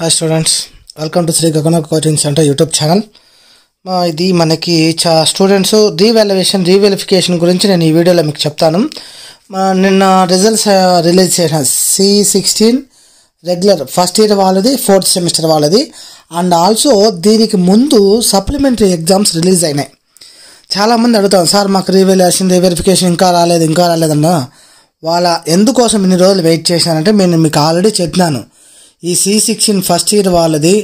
hi students welcome to Shri Gagana coaching centre YouTube channel ఇది మనకి చా స్టూడెంట్స్ రీవాల్యుయేషన్ రీవెలిఫికేషన్ గురించి నేను ఈ వీడియోలో మీకు చెప్తాను నిన్న రిజల్ట్స్ రిలీజ్ చేసిన C sixteen regular first year వాళ్ళది ఫోర్త్ సెమిస్టర్ వాళ్ళది అండ్ ఆల్సో దీనికి ముందు సప్లిమెంటరీ ఎగ్జామ్స్ రిలీజ్ అయినాయి చాలామంది అడుగుతాం సార్ మాకు రీవాల్యుయేషన్ రీవెరిఫికేషన్ ఇంకా రాలేదు ఇంకా రాలేదన్నా వాళ్ళ ఎందుకోసం ఇన్ని రోజులు వెయిట్ చేశానంటే నేను మీకు ఆల్రెడీ చెప్పినాను ఈ సి సిక్స్టీన్ ఫస్ట్ ఇయర్ వాళ్ళది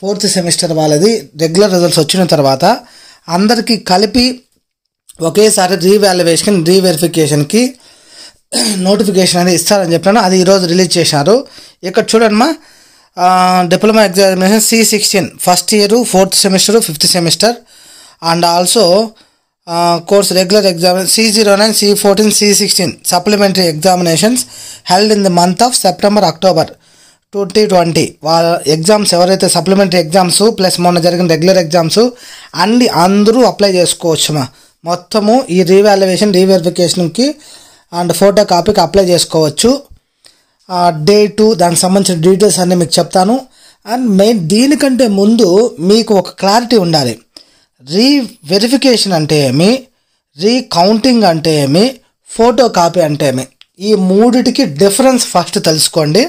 ఫోర్త్ సెమిస్టర్ వాళ్ళది రెగ్యులర్ రిజల్ట్స్ వచ్చిన తర్వాత అందరికీ కలిపి ఒకేసారి రీవాల్యుయేషన్ రీవెరిఫికేషన్కి నోటిఫికేషన్ అనేది ఇస్తారని చెప్పాను అది ఈరోజు రిలీజ్ చేశారు ఇక్కడ చూడమ్మా diploma examination C sixteen first year fourth semester fifth semester and also course regular exam in C zero nine C fourteen C sixteen supplementary examinations held in the month of September October twenty twenty వాళ్ళ exams ఎవరైతే supplementary exams plus మొన్న జరిగిన regular exams అన్ని అందరూ apply చేసుకోవచ్చు మా మొత్తము ఈ రీవాల్యుయేషన్ రీవెరిఫికేషన్కి అండ్ ఫోటో కాపీకి అప్లై చేసుకోవచ్చు డే టూ దానికి సంబంధించిన డీటెయిల్స్ అన్నీ మీకు చెప్తాను అండ్ మెయిన్ దీనికంటే ముందు మీకు ఒక క్లారిటీ ఉండాలి రీ వెరిఫికేషన్ అంటే ఏమి రీకౌంటింగ్ అంటే ఏమి ఫోటో కాపీ అంటే ఏమి ఈ మూడిటికి డిఫరెన్స్ ఫస్ట్ తెలుసుకోండి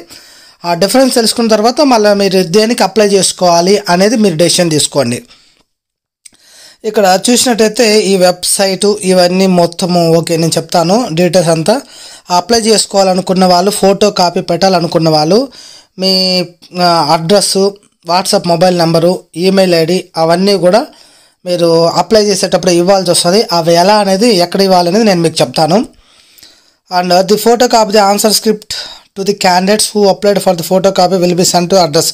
ఆ డిఫరెన్స్ తెలుసుకున్న తర్వాత మళ్ళీ మీరు దేనికి అప్లై చేసుకోవాలి అనేది మీరు డెసిషన్ తీసుకోండి ఇక్కడ చూసినట్టయితే ఈ వెబ్సైటు ఇవన్నీ మొత్తము ఓకే నేను చెప్తాను డీటెయిల్స్ అంతా అప్లై చేసుకోవాలనుకున్న వాళ్ళు ఫోటో కాపీ పెట్టాలనుకున్న వాళ్ళు మీ address WhatsApp mobile number email ID అవన్నీ కూడా మీరు అప్లై చేసేటప్పుడు ఇవ్వాల్సి వస్తుంది అవి ఎలా అనేది ఎక్కడ ఇవ్వాలనేది నేను మీకు చెప్తాను and the photo copy the answer script to the candidates who applied for the photo copy will be send to address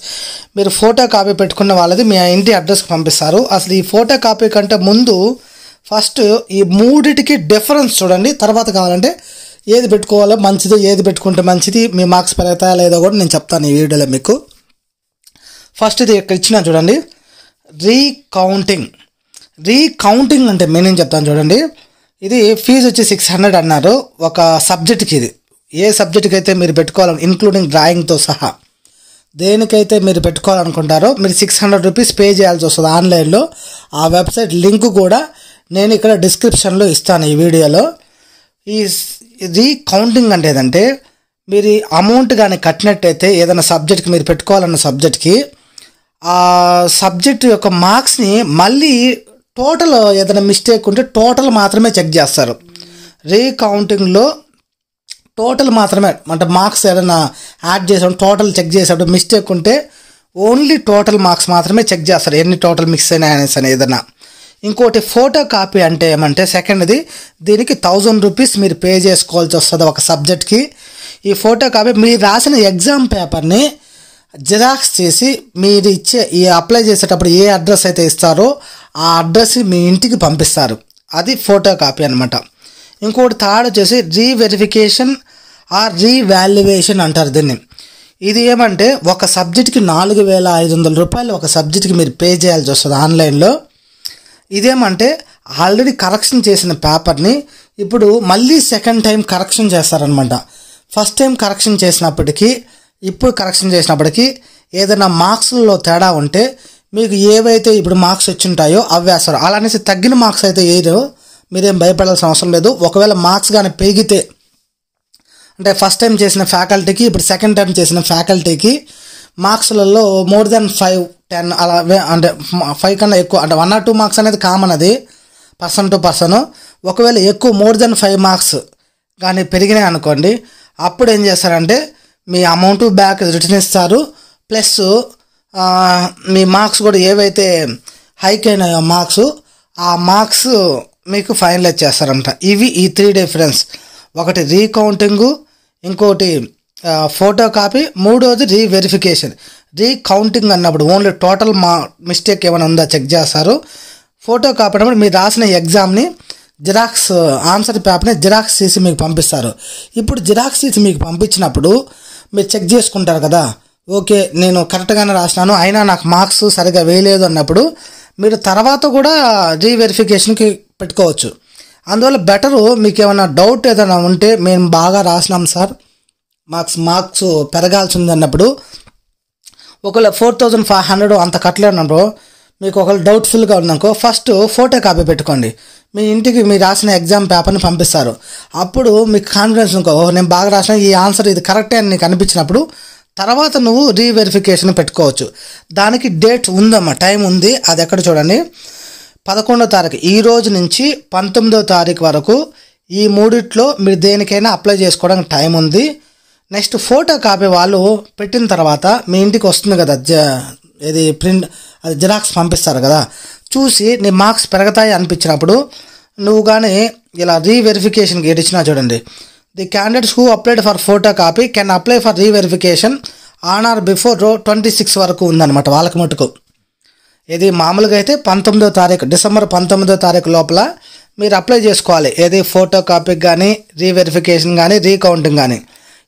మీరు ఫోటో కాపీ పెట్టుకున్న వాళ్ళది మీ ఇంటి అడ్రస్కి పంపిస్తారు అసలు ఈ ఫోటో కాపీ కంటే ముందు ఫస్ట్ ఈ మూడిటికి డిఫరెన్స్ చూడండి తర్వాత కావాలంటే ఏది పెట్టుకోవాలో మంచిది ఏది పెట్టుకుంటే మంచిది మీ మార్క్స్ పెరుగుతాయా లేదో కూడా నేను చెప్తాను ఈ వీడియోలో మీకు ఫస్ట్ ఇది ఇక్కడ ఇచ్చిన చూడండి రీకౌంటింగ్ రీకౌంటింగ్ అంటే మీనింగ్ చెప్తాను చూడండి ఇది ఫీజు వచ్చి సిక్స్ హండ్రెడ్ అన్నారు ఒక సబ్జెక్ట్కి ఇది ఏ సబ్జెక్ట్కి అయితే మీరు పెట్టుకోవాలని ఇంక్లూడింగ్ డ్రాయింగ్తో సహా దేనికైతే మీరు పెట్టుకోవాలనుకుంటారో మీరు సిక్స్ హండ్రెడ్ రూపీస్ పే చేయాల్సి వస్తుంది ఆన్లైన్లో ఆ వెబ్సైట్ లింక్ కూడా నేను ఇక్కడ డిస్క్రిప్షన్లో ఇస్తాను ఈ వీడియోలో ఈ ఇది కౌంటింగ్ అంటే ఏదంటే మీరు అమౌంట్ కానీ కట్టినట్టయితే ఏదైనా సబ్జెక్ట్కి మీరు పెట్టుకోవాలన్న సబ్జెక్ట్కి ఆ సబ్జెక్ట్ యొక్క మార్క్స్ని మళ్ళీ టోటల్ ఏదైనా మిస్టేక్ ఉంటే టోటల్ మాత్రమే చెక్ చేస్తారు రీకౌంటింగ్లో టోటల్ మాత్రమే అంటే మార్క్స్ ఏదైనా యాడ్ చేసాం టోటల్ చెక్ చేసేటప్పుడు మిస్టేక్ ఉంటే ఓన్లీ టోటల్ మార్క్స్ మాత్రమే చెక్ చేస్తారు ఎన్ని టోటల్ మిక్స్ అయినా అనేసి అని ఏదైనా ఇంకోటి ఫోటో కాపీ అంటే ఏమంటే సెకండ్ది దీనికి థౌజండ్ రూపీస్ మీరు పే చేసుకోవాల్సి వస్తుంది ఒక సబ్జెక్ట్కి ఈ ఫోటో కాపీ మీరు రాసిన ఎగ్జామ్ పేపర్ని జిరాక్స్ చేసి మీరు ఇచ్చే ఈ అప్లై చేసేటప్పుడు ఏ అడ్రస్ అయితే ఇస్తారో ఆ అడ్రస్ మీ ఇంటికి పంపిస్తారు అది ఫోటో కాపీ అనమాట ఇంకోటి థర్డ్ వచ్చేసి రీవెరిఫికేషన్ ఆర్ రీవాల్యుయేషన్ అంటారు దీన్ని ఇది ఏమంటే ఒక సబ్జెక్ట్కి నాలుగు వేల ఐదు వందల రూపాయలు ఒక సబ్జెక్ట్కి మీరు పే చేయాల్సి వస్తుంది ఆన్లైన్లో ఇదేమంటే ఆల్రెడీ కరెక్షన్ చేసిన పేపర్ని ఇప్పుడు మళ్ళీ సెకండ్ టైం కరెక్షన్ చేస్తారనమాట ఫస్ట్ టైం కరెక్షన్ చేసినప్పటికీ ఇప్పుడు కరెక్షన్ చేసినప్పటికీ ఏదైనా మార్క్స్లో తేడా ఉంటే మీకు ఏవైతే ఇప్పుడు మార్క్స్ వచ్చి ఉంటాయో అవి వేస్తారు అలా అనేసి తగ్గిన మార్క్స్ అయితే ఏదో మీరేం భయపడాల్సిన అవసరం లేదు ఒకవేళ మార్క్స్ కానీ పెరిగితే అంటే ఫస్ట్ టైం చేసిన ఫ్యాకల్టీకి ఇప్పుడు సెకండ్ టైం చేసిన ఫ్యాకల్టీకి మార్క్స్లలో మోర్ దెన్ ఫైవ్ టెన్ అలా అంటే ఫైవ్ కన్నా ఎక్కువ అంటే వన్ ఆర్ టూ మార్క్స్ అనేది కామన్ అది పర్సన్ టు పర్సన్ ఒకవేళ ఎక్కువ మోర్ దెన్ ఫైవ్ మార్క్స్ కానీ పెరిగినాయి అనుకోండి అప్పుడు ఏం చేస్తారంటే మీ అమౌంట్ బ్యాక్ రిటర్న్ ఇస్తారు ప్లస్ మీ మార్క్స్ కూడా ఏవైతే హైక్ అయినాయో మార్క్స్ ఆ మార్క్స్ మీకు ఫైనలైజ్ చేస్తారంట ఇవి ఈ త్రీ డిఫరెన్స్ ఒకటి రీకౌంటింగు ఇంకోటి ఫోటో కాపీ మూడోది రీవెరిఫికేషన్ రీకౌంటింగ్ అన్నప్పుడు ఓన్లీ టోటల్ మా మిస్టేక్ ఏమైనా ఉందా చెక్ చేస్తారు ఫోటో కాపీ అన్నప్పుడు మీరు రాసిన ఎగ్జామ్ని జిరాక్స్ ఆన్సర్ పేపర్ని జిరాక్స్ తీసి మీకు పంపిస్తారు ఇప్పుడు జిరాక్స్ తీసి మీకు పంపించినప్పుడు మీరు చెక్ చేసుకుంటారు కదా ఓకే నేను కరెక్ట్గానే రాసినాను అయినా నాకు మార్క్స్ సరిగా వేయలేదు అన్నప్పుడు మీరు తర్వాత కూడా రీవెరిఫికేషన్కి పెట్టుకోవచ్చు అందువల్ల బెటరు మీకు ఏమైనా డౌట్ ఏదైనా ఉంటే మేము బాగా రాసినాం సార్ మార్క్స్ మార్క్స్ పెరగాల్సి ఉంది అన్నప్పుడు ఒకవేళ ఫోర్ థౌజండ్ ఫైవ్ హండ్రెడ్ అంత కట్టలేనప్పుడు మీకు ఒకవేళ డౌట్ఫుల్గా ఉందనుకో ఫస్ట్ ఫోటో కాపీ పెట్టుకోండి మీ ఇంటికి మీరు రాసిన ఎగ్జామ్ పేపర్ని పంపిస్తారు అప్పుడు మీకు కాన్ఫిడెన్స్ ఇంకో నేను బాగా రాసిన ఈ ఆన్సర్ ఇది కరెక్టే అని నీకు అనిపించినప్పుడు తర్వాత నువ్వు రీవెరిఫికేషన్ పెట్టుకోవచ్చు దానికి డేట్ ఉందమ్మా టైం ఉంది అది ఎక్కడ చూడండి పదకొండో తారీఖు ఈ రోజు నుంచి పంతొమ్మిదో తారీఖు వరకు ఈ మూడిట్లో మీరు దేనికైనా అప్లై చేసుకోవడానికి టైం ఉంది నెక్స్ట్ ఫోటో కాపీ వాళ్ళు పెట్టిన తర్వాత మీ ఇంటికి వస్తుంది కదా జ ఇది ప్రింట్ అది జిరాక్స్ పంపిస్తారు కదా చూసి నీ మార్క్స్ పెరుగుతాయి అనిపించినప్పుడు నువ్వు కానీ ఇలా రీవెరిఫికేషన్ ఇచ్చినా చూడండి the candidates who applied for photo copy can apply for reverification on or before twenty six వరకు ఉందన్నమాట వాళ్ళకి మటుకు ఇది మామూలుగా అయితే పంతొమ్మిదో తారీఖు డిసెంబర్ పంతొమ్మిదో తారీఖు లోపల మీరు అప్లై చేసుకోవాలి ఏది ఫోటో కాపీకి కానీ రీవెరిఫికేషన్ కానీ రీకౌంటింగ్ కానీ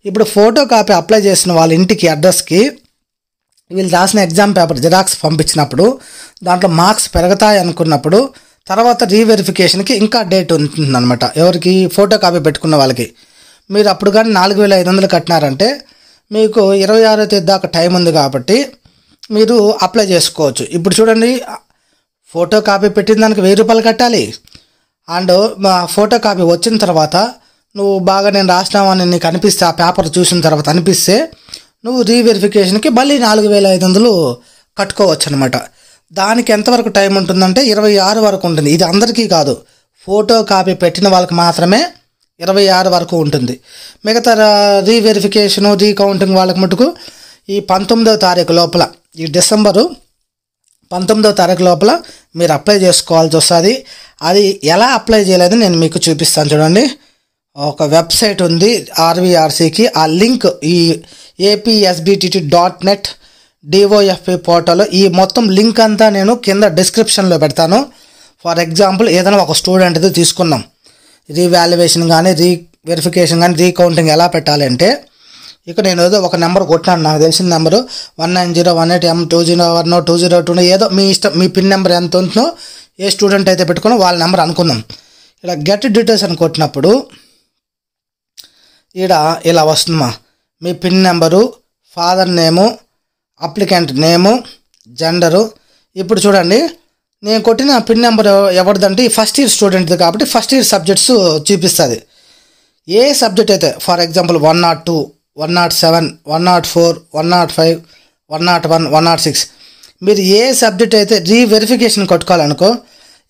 ఇప్పుడు ఫోటో కాపీ అప్లై చేసిన వాళ్ళ ఇంటికి అడ్రస్కి వీళ్ళు రాసిన ఎగ్జామ్ పేపర్ జిరాక్స్ పంపించినప్పుడు దాంట్లో మార్క్స్ పెరుగుతాయి అనుకున్నప్పుడు తర్వాత రీవెరిఫికేషన్కి ఇంకా డేట్ ఉంటుందన్నమాట ఎవరికి ఫోటో కాపీ పెట్టుకున్న వాళ్ళకి మీరు అప్పుడు కానీ నాలుగు వేల ఐదు వందలు కట్టినారంటే మీకు ఇరవై ఆరో తేదీ దాకా టైం ఉంది కాబట్టి మీరు అప్లై చేసుకోవచ్చు ఇప్పుడు చూడండి ఫోటో కాపీ పెట్టిన దానికి వెయ్యి రూపాయలు కట్టాలి అండ్ మా ఫోటో కాపీ వచ్చిన తర్వాత నువ్వు బాగా నేను రాసినామని నీకు అనిపిస్తే ఆ పేపర్ చూసిన తర్వాత అనిపిస్తే నువ్వు రీవెరిఫికేషన్కి మళ్ళీ నాలుగు వేల ఐదు వందలు కట్టుకోవచ్చు అనమాట దానికి ఎంతవరకు టైం ఉంటుందంటే ఇరవై ఆరు వరకు ఉంటుంది ఇది అందరికీ కాదు ఫోటో కాపీ పెట్టిన వాళ్ళకి మాత్రమే ఇరవై ఆరు వరకు ఉంటుంది మిగతా రీవెరిఫికేషను రీకౌంటింగ్ వాళ్ళకి మటుకు ఈ పంతొమ్మిదవ తారీఖు లోపల ఈ డిసెంబరు పంతొమ్మిదవ తారీఖు లోపల మీరు అప్లై చేసుకోవాల్సి వస్తుంది అది ఎలా అప్లై చేయలేదు నేను మీకు చూపిస్తాను చూడండి ఒక వెబ్సైట్ ఉంది ఆర్వీఆర్సీకి ఆ లింక్ ఈ APSBTT dot net DOFP portal ఈ మొత్తం లింక్ అంతా నేను కింద డిస్క్రిప్షన్లో పెడతాను ఫర్ ఎగ్జాంపుల్ ఏదైనా ఒక స్టూడెంట్ది తీసుకున్నాం రీవాల్యుయేషన్ కానీ రీ వెరిఫికేషన్ కానీ రీకౌంటింగ్ ఎలా పెట్టాలంటే ఇక్కడ నేను ఏదో ఒక నెంబర్ కొట్టినాను నాకు తెలిసిన number one nine zero one eight M two zero one two zero two ఏదో మీ ఇష్టం మీ పిన్ నెంబర్ ఎంత ఉంటుందో ఏ స్టూడెంట్ అయితే పెట్టుకున్నా వాళ్ళ నెంబర్ అనుకుందాం ఇక్కడ గెట్ డీటెయిల్స్ అని కొట్టినప్పుడు ఇక్కడ ఇలా వస్తుందమ్మా మీ pin number father name applicant name gender ఇప్పుడు చూడండి నేను కొట్టిన పిన్ నెంబర్ ఎవరిదంటే ఫస్ట్ ఇయర్ స్టూడెంట్ది కాబట్టి ఫస్ట్ ఇయర్ సబ్జెక్ట్స్ చూపిస్తుంది ఏ సబ్జెక్ట్ అయితే for example one not two one not seven one not four one not five one not one one not six మీరు ఏ సబ్జెక్ట్ అయితే రీవెరిఫికేషన్ కొట్టుకోవాలనుకో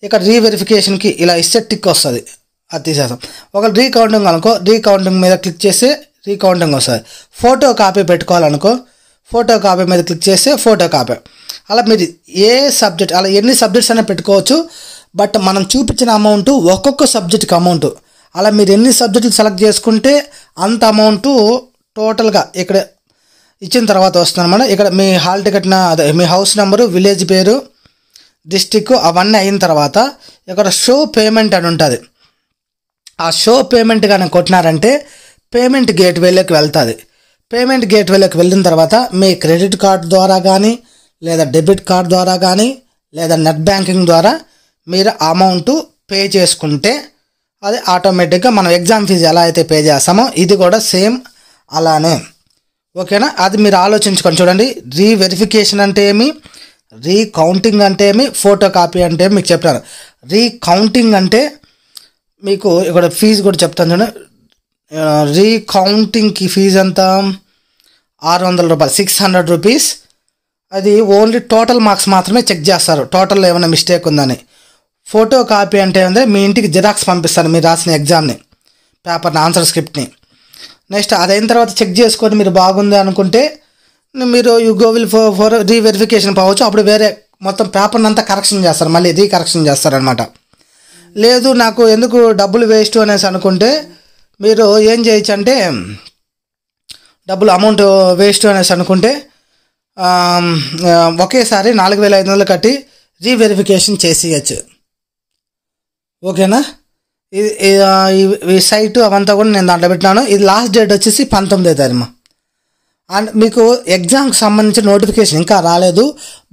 ఇక్కడ రీవెరిఫికేషన్కి ఇలా ఇస్తే టిక్ వస్తుంది అది తీసేస్తాం ఒక రీకౌంటింగ్ అనుకో రీకౌంటింగ్ మీద క్లిక్ చేస్తే రీకౌంటింగ్ వస్తుంది ఫోటో కాపీ పెట్టుకోవాలనుకో ఫోటో కాపీ మీద క్లిక్ చేస్తే ఫోటో కాపీ అలా మీరు ఏ సబ్జెక్ట్ అలా ఎన్ని సబ్జెక్ట్స్ అయినా పెట్టుకోవచ్చు బట్ మనం చూపించిన అమౌంట్ ఒక్కొక్క సబ్జెక్ట్కి అమౌంట్ అలా మీరు ఎన్ని సబ్జెక్టులు సెలెక్ట్ చేసుకుంటే అంత అమౌంట్ టోటల్గా ఇక్కడ ఇచ్చిన తర్వాత వస్తుందన్నమాట ఇక్కడ మీ హాల్ టికెట్ నా అదే మీ హౌస్ నెంబరు విలేజ్ పేరు డిస్టిక్ అవన్నీ అయిన తర్వాత ఇక్కడ షో పేమెంట్ అని ఉంటుంది ఆ షో పేమెంట్ కానీ కొట్టినారంటే పేమెంట్ గేట్వేలోకి వెళ్తుంది పేమెంట్ గేట్వేలోకి వెళ్ళిన తర్వాత మీ క్రెడిట్ కార్డు ద్వారా కానీ లేదా డెబిట్ కార్డ్ ద్వారా కానీ లేదా నెట్ బ్యాంకింగ్ ద్వారా మీరు అమౌంట్ పే చేసుకుంటే అది ఆటోమేటిక్గా మనం ఎగ్జామ్ ఫీజు ఎలా అయితే పే చేస్తామో ఇది కూడా సేమ్ అలానే ఓకేనా అది మీరు ఆలోచించుకొని చూడండి రీవెరిఫికేషన్ అంటే ఏమి రీకౌంటింగ్ అంటే ఏమి ఫోటో కాపీ అంటే ఏమి మీకు చెప్పాను రీకౌంటింగ్ అంటే మీకు ఇక్కడ ఫీజు కూడా చెప్తాను చూడండి రీకౌంటింగ్కి ఫీజు ఎంత ఆరు వందల రూపాయలు సిక్స్ హండ్రెడ్ రూపీస్ అది ఓన్లీ టోటల్ మార్క్స్ మాత్రమే చెక్ చేస్తారు టోటల్లో ఏమైనా మిస్టేక్ ఉందని ఫోటో కాపీ అంటే ఏంటంటే మీ ఇంటికి జిరాక్స్ పంపిస్తారు మీరు రాసిన ఎగ్జామ్ని పేపర్ని ఆన్సర్ స్క్రిప్ట్ని నెక్స్ట్ అదైన తర్వాత చెక్ చేసుకొని మీరు బాగుంది అనుకుంటే మీరు you for for re reverification పోవచ్చు అప్పుడు వేరే మొత్తం పేపర్ని అంతా కరెక్షన్ చేస్తారు మళ్ళీ రీ కరెక్షన్ చేస్తారనమాట లేదు నాకు ఎందుకు డబ్బులు వేస్ట్ అనేసి అనుకుంటే మీరు ఏం చేయొచ్చు అంటే డబ్బులు అమౌంట్ వేస్ట్ అనేసి అనుకుంటే ఒకేసారి నాలుగు వేల ఐదు వందలు కట్టి రీవెరిఫికేషన్ చేసేయచ్చు ఓకేనా ఈ సైట్ అవంతా కూడా నేను దాంట్లో పెట్టినాను ఇది లాస్ట్ డేట్ వచ్చేసి పంతొమ్మిదో తారీఖు అండ్ మీకు ఎగ్జామ్కి సంబంధించిన నోటిఫికేషన్ ఇంకా రాలేదు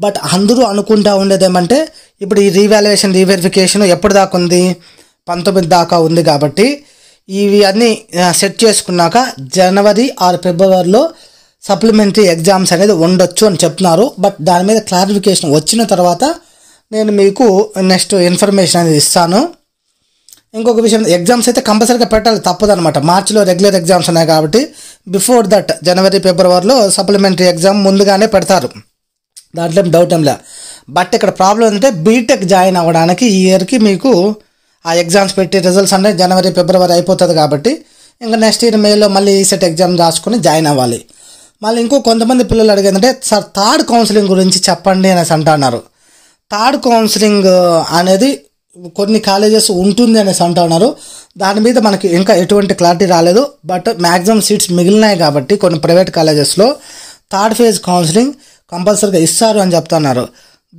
బట్ అందరూ అనుకుంటా ఉండేది ఏమంటే ఇప్పుడు ఈ రీవాల్యుయేషన్ రీవెరిఫికేషన్ ఎప్పుడు దాకా ఉంది పంతొమ్మిది దాకా ఉంది కాబట్టి ఇవి అన్నీ సెట్ చేసుకున్నాక జనవరి ఆర్ ఫిబ్రవరిలో సప్లిమెంటరీ ఎగ్జామ్స్ అనేది ఉండొచ్చు అని చెప్తున్నారు బట్ దాని మీద క్లారిఫికేషన్ వచ్చిన తర్వాత నేను మీకు నెక్స్ట్ ఇన్ఫర్మేషన్ అనేది ఇస్తాను ఇంకొక విషయం ఎగ్జామ్స్ అయితే కంపల్సరీగా పెట్టాలి తప్పదనమాట మార్చిలో రెగ్యులర్ ఎగ్జామ్స్ ఉన్నాయి కాబట్టి బిఫోర్ దట్ జనవరి ఫిబ్రవరిలో సప్లిమెంటరీ ఎగ్జామ్ ముందుగానే పెడతారు దాంట్లో డౌట్ ఏం లే బట్ ఇక్కడ ప్రాబ్లం ఏంటంటే బీటెక్ జాయిన్ అవ్వడానికి ఈ ఇయర్కి మీకు ఆ ఎగ్జామ్స్ పెట్టి రిజల్ట్స్ అన్నీ జనవరి ఫిబ్రవరి అయిపోతుంది కాబట్టి ఇంకా నెక్స్ట్ ఇయర్ మేలో మళ్ళీ ఈసెట్ ఎగ్జామ్ రాసుకుని జాయిన్ అవ్వాలి మళ్ళీ ఇంకో కొంతమంది పిల్లలు అడిగేందంటే సార్ థర్డ్ కౌన్సిలింగ్ గురించి చెప్పండి అనేసి అంటున్నారు థర్డ్ కౌన్సిలింగ్ అనేది కొన్ని కాలేజెస్ ఉంటుంది అనేసి అంటున్నారు దాని మీద మనకి ఇంకా ఎటువంటి క్లారిటీ రాలేదు బట్ మ్యాక్సిమం సీట్స్ మిగిలినాయి కాబట్టి కొన్ని ప్రైవేట్ కాలేజెస్లో థర్డ్ ఫేజ్ కౌన్సిలింగ్ కంపల్సరీగా ఇస్తారు అని చెప్తున్నారు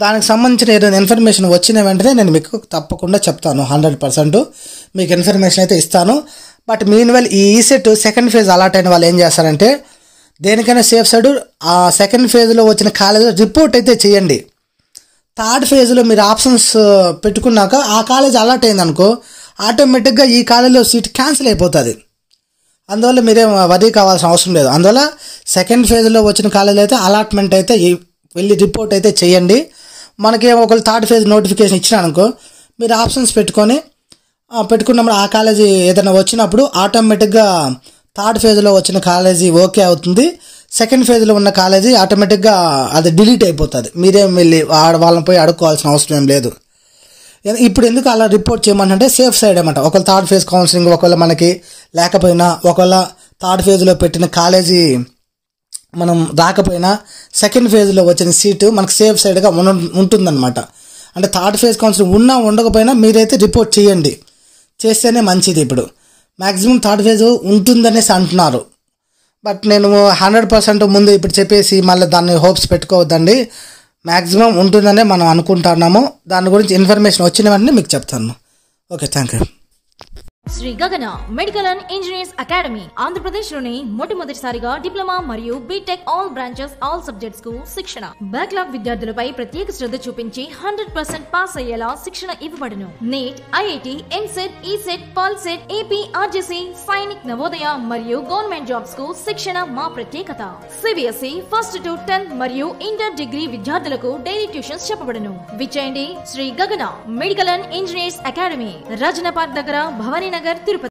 దానికి సంబంధించిన ఏదైనా ఇన్ఫర్మేషన్ వచ్చిన వెంటనే నేను మీకు తప్పకుండా చెప్తాను హండ్రెడ్ పర్సెంట్ మీకు ఇన్ఫర్మేషన్ అయితే ఇస్తాను బట్ మీన్ వెల్ ఈ ఈసెట్ సెకండ్ ఫేజ్ అలాట్ అయిన వాళ్ళు ఏం చేస్తారంటే దేనికైనా సేఫ్ సైడ్ ఆ సెకండ్ ఫేజ్లో వచ్చిన కాలేజ్ రిపోర్ట్ అయితే చేయండి థర్డ్ ఫేజ్లో మీరు ఆప్షన్స్ పెట్టుకున్నాక ఆ కాలేజ్ అలర్ట్ అయిందనుకో ఆటోమేటిక్గా ఈ కాలేజ్లో సీట్ క్యాన్సిల్ అయిపోతుంది అందువల్ల మీరేం వరీ కావాల్సిన అవసరం లేదు అందువల్ల సెకండ్ ఫేజ్లో వచ్చిన కాలేజ్ అయితే అలాట్మెంట్ అయితే వెళ్ళి రిపోర్ట్ అయితే చేయండి మనకి ఒకళ్ళు థర్డ్ ఫేజ్ నోటిఫికేషన్ ఇచ్చిన అనుకో మీరు ఆప్షన్స్ పెట్టుకొని పెట్టుకున్నప్పుడు ఆ కాలేజీ ఏదైనా వచ్చినప్పుడు ఆటోమేటిక్గా థర్డ్ ఫేజ్లో వచ్చిన కాలేజీ ఓకే అవుతుంది సెకండ్ ఫేజ్లో ఉన్న కాలేజీ ఆటోమేటిక్గా అది డిలీట్ అయిపోతుంది మీరేం వెళ్ళి వాళ్ళని పోయి అడుక్కోవాల్సిన అవసరం ఏం లేదు ఇప్పుడు ఎందుకు అలా రిపోర్ట్ చేయమంటే సేఫ్ సైడ్ అనమాట ఒకవేళ థర్డ్ ఫేజ్ కౌన్సిలింగ్ ఒకవేళ మనకి లేకపోయినా ఒకవేళ థర్డ్ ఫేజ్లో పెట్టిన కాలేజీ మనం రాకపోయినా సెకండ్ ఫేజ్లో వచ్చిన సీటు మనకు సేఫ్ సైడ్గా ఉన్న ఉంటుందన్నమాట అంటే థర్డ్ ఫేజ్ కౌన్సిలింగ్ ఉన్నా ఉండకపోయినా మీరైతే రిపోర్ట్ చేయండి చేస్తేనే మంచిది ఇప్పుడు మ్యాక్సిమం థర్డ్ ఫేజ్ ఉంటుందనేసి అంటున్నారు బట్ నేను హండ్రెడ్ పర్సెంట్ ముందు ఇప్పుడు చెప్పేసి మళ్ళీ దాన్ని హోప్స్ పెట్టుకోవద్దండి మ్యాక్సిమం ఉంటుందనే మనం అనుకుంటున్నాము దాని గురించి ఇన్ఫర్మేషన్ వచ్చిన వెంటనే మీకు చెప్తాను okay thank you Shri Gagana medical and engineers academy Andhra Pradesh లోని మొట్టమొదటిసారిగా డిప్లొమా మరియు BTech all branches all subjects కు శిక్షణ బ్యాక్లాగ్ విద్యార్థులపై ప్రత్యేక శ్రద్ధ చూపించి హండ్రెడ్ పర్సెంట్ పాస్ అయ్యేలా శిక్షణ ఇవ్వబడును NEET IIT EAMCET ECET PolyCET AP RJC Sainik Navodaya మరియు గవర్నమెంట్ జాబ్స్ కు శిక్షణ మా ప్రత్యేకత సిబిఎస్ఈ ఫస్ట్ టు టెన్త్ మరియు ఇంటర్ డిగ్రీ విద్యార్థులకు డైలీ ట్యూషన్స్ చెప్పబడును విచేయండి Shri Gagana medical and engineers academy park దగ్గర భవని நகர் திருப்பதி